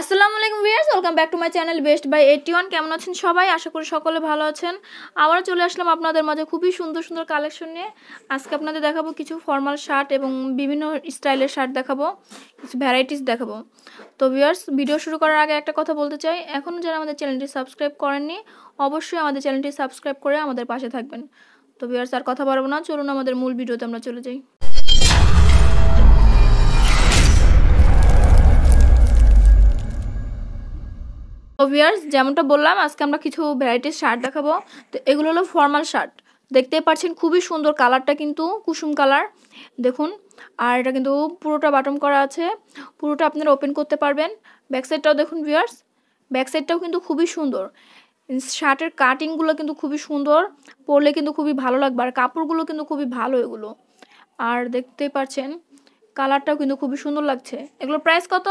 আসসালামু আলাইকুম viewers welcome back to my channel best buy eighty one কেমন আছেন সবাই আশা করি সকলে ভালো আছেন আবার চলে আসলাম আপনাদের মাঝে খুবই সুন্দর সুন্দর কালেকশন নিয়ে আজকে আপনাদের দেখাবো কিছু ফর্মাল শার্ট এবং বিভিন্ন স্টাইলের শার্ট দেখাবো কিছু ভ্যারাইটিস দেখাবো তো ভিউয়ার্স ভিডিও শুরু করার আগে একটা কথা বলতে চাই এখনও যারা আমাদের চ্যানেলটি সাবস্ক্রাইব করেননি অবশ্যই আমাদের চ্যানেলটি সাবস্ক্রাইব করে আমাদের পাশে থাকবেন তো ভিউয়ার্স আর কথা বলবো না চলুন আমাদের মূল ভিডিওতে আমরা চলে যাই ভিয়ার্স যেমনটা বললাম আজকে আমরা কিছু ভ্যারাইটিস শার্ট দেখাবো তো এগুলো হলো ফর্মাল শার্ট দেখতে পাচ্ছেন খুবই সুন্দর কালারটা কিন্তু কুসুম কালার দেখুন আর এটা কিন্তু পুরোটা বাটম করা আছে পুরোটা আপনারা ওপেন করতে পারবেন ব্যাকসাইডটাও দেখুন ভিয়ার্স ব্যাকসাইডটাও কিন্তু খুবই সুন্দর শার্টের কাটিংগুলো কিন্তু খুবই সুন্দর পরলে কিন্তু খুবই ভালো লাগবে আর কাপড়গুলো কিন্তু খুবই ভালো এগুলো আর দেখতে পাচ্ছেন কালারটাও কিন্তু খুবই সুন্দর লাগছে এগুলোর প্রাইস কত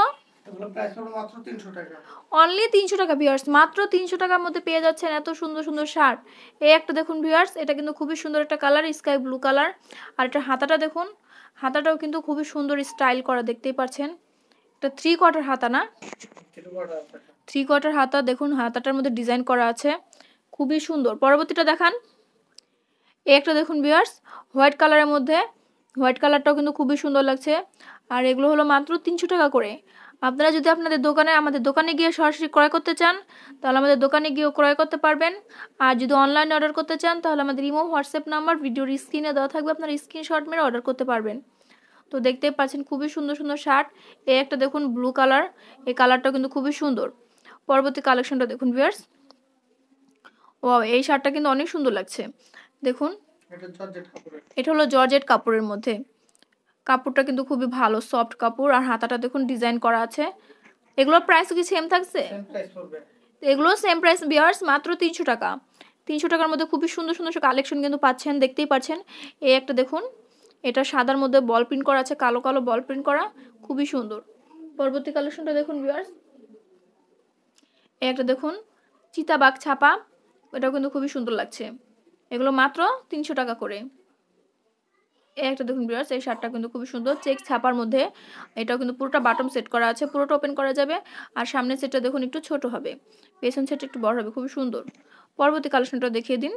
অনলি তিনশো টাকা ভিউয়ার্স মাত্র তিনশো টাকার মধ্যে পেয়ে যাচ্ছেন এত সুন্দর সুন্দর শার্ট এই একটা দেখুন এটা কিন্তু খুবই সুন্দর একটা কালার স্কাই ব্লু কালার আর হাতাটা দেখুন হাতাটাও কিন্তু খুবই সুন্দর স্টাইল করা দেখতেই পাচ্ছেন এটা থ্রি কোয়ার্টার হাতা না থ্রি কোয়ার্টার হাতা দেখুন হাতাটার মধ্যে ডিজাইন করা আছে খুবই সুন্দর পরবর্তীটা দেখান এ একটা দেখুন ভিউয়ার্স হোয়াইট কালারের মধ্যে হোয়াইট কালারটাও কিন্তু খুবই সুন্দর লাগছে আর এগুলো হলো মাত্র তিনশো টাকা করে আপনারা যদি আপনাদের দোকানে আমাদের দোকানে গিয়ে সরাসরি ক্রয় করতে চান তাহলে আমাদের দোকানে গিয়েও ক্রয় করতে পারবেন আর যদি অনলাইনে অর্ডার করতে চান তাহলে আমাদের ইমো হোয়াটসঅ্যাপ নাম্বার ভিডিওর স্ক্রিনে দেওয়া থাকবে আপনারা স্ক্রিনশট মেরে অর্ডার করতে পারবেন তো দেখতে পাচ্ছেন খুবই সুন্দর সুন্দর শার্ট এই একটা দেখুন ব্লু কালার এই কালারটা কিন্তু খুবই সুন্দর পরবর্তী কালেকশনটা দেখুন ভিয়ার্স ও এই শার্টটা কিন্তু অনেক সুন্দর লাগছে দেখুন এটা হলো জর্জেট কাপড়ের মধ্যে কাপড়টা কিন্তু খুবই ভালো সফট কাপড় আর হাতাটা দেখুন ডিজাইন করা আছে এগুলোর প্রাইস কি সেম থাকছে এগুলো সেম প্রাইস বিয়ার্স মাত্র তিনশো টাকা তিনশো টাকার মধ্যে খুবই সুন্দর সুন্দর কালেকশন কিন্তু পাচ্ছেন দেখতেই পাচ্ছেন এই একটা দেখুন এটা সাদার মধ্যে বল প্রিন্ট করা আছে কালো কালো বল প্রিন্ট করা খুবই সুন্দর পরবর্তী কালেকশনটা দেখুন বিয়ার্স এই একটা দেখুন চিতাবাগ ছাপা এটাও কিন্তু খুবই সুন্দর লাগছে এগুলো মাত্র তিনশো টাকা করে এই একটা দেখুন বিয়ার্স এই শার্টটা কিন্তু খুবই সুন্দর চেক ছাপার মধ্যে এটাও কিন্তু পুরোটা বাটম সেট করা আছে পুরোটা ওপেন করা যাবে আর সামনের সেটটা দেখুন একটু ছোট হবে পেছন সেটটা একটু বড় হবে খুবই সুন্দর পরবর্তী কালেকশনটা দেখিয়ে দিন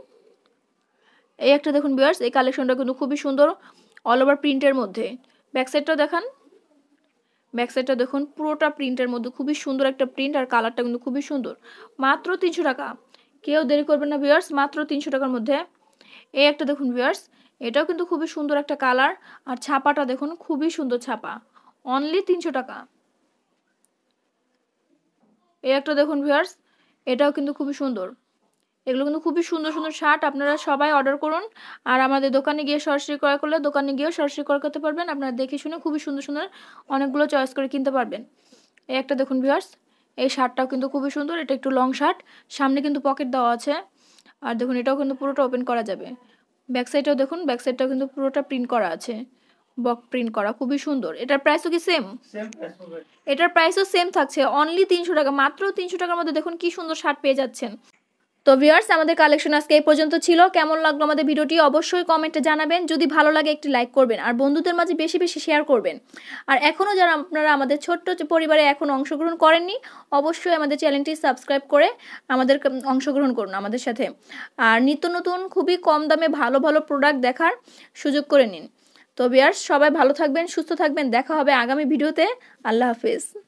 এই একটা দেখুন বিয়ার্স এই কালেকশনটা কিন্তু খুবই সুন্দর অল ওভার প্রিন্টের মধ্যে ব্যাক সাইডটাও দেখান ব্যাক সাইডটা দেখুন পুরোটা প্রিন্টের মধ্যে খুবই সুন্দর একটা প্রিন্ট আর কালারটা কিন্তু খুবই সুন্দর মাত্র তিনশো টাকা কেউ দেরি করবেন না ভিউয়ার্স মাত্র তিনশো টাকার মধ্যে এই একটা দেখুন ভিউয়ার্স এটাও কিন্তু খুবই সুন্দর একটা কালার আর ছাপাটা দেখুন খুবই সুন্দর ছাপা অনলি তিনশো টাকা এই একটা দেখুন ভিয়ার্স এটাও কিন্তু খুবই সুন্দর এগুলো কিন্তু খুবই সুন্দর সুন্দর শার্ট আপনারা সবাই অর্ডার করুন আর আমাদের দোকানে গিয়ে সরাসরি ক্রয় করলে দোকানে গিয়েও সরাসরি ক্রয় করতে পারবেন আপনারা দেখে শুনে খুবই সুন্দর সুন্দর অনেকগুলো চয়েস করে কিনতে পারবেন এই একটা দেখুন ভিয়ার্স এই শার্টটাও কিন্তু খুবই সুন্দর এটা একটু লং শার্ট সামনে কিন্তু পকেট দেওয়া আছে আর দেখুন এটাও কিন্তু পুরোটা ওপেন করা যাবে ব্যাক দেখুন ব্যাক কিন্তু পুরোটা প্রিন্ট করা আছে বক প্রিন্ট করা খুবই সুন্দর এটার প্রাইসও কি সেম এটার প্রাইসও সেম থাকছে অনলি তিনশো টাকা মাত্র তিনশো টাকার মধ্যে দেখুন কি সুন্দর শার্ট পেয়ে যাচ্ছেন তো ভিউয়ার্স আমাদের কালেকশন আজকে এই পর্যন্ত ছিল কেমন লাগলো আমাদের ভিডিওটি অবশ্যই কমেন্টে জানাবেন যদি ভালো লাগে একটি লাইক করবেন আর বন্ধুদের মাঝে বেশি বেশি শেয়ার করবেন আর এখনও যারা আপনারা আমাদের ছোট্ট পরিবারে এখন অংশগ্রহণ করেননি অবশ্যই আমাদের চ্যানেলটি সাবস্ক্রাইব করে আমাদের অংশগ্রহণ করুন আমাদের সাথে আর নিত্য নতুন খুবই কম দামে ভালো ভালো প্রোডাক্ট দেখার সুযোগ করে নিন তো বিয়ার্স সবাই ভালো থাকবেন সুস্থ থাকবেন দেখা হবে আগামী ভিডিওতে আল্লাহ হাফিজ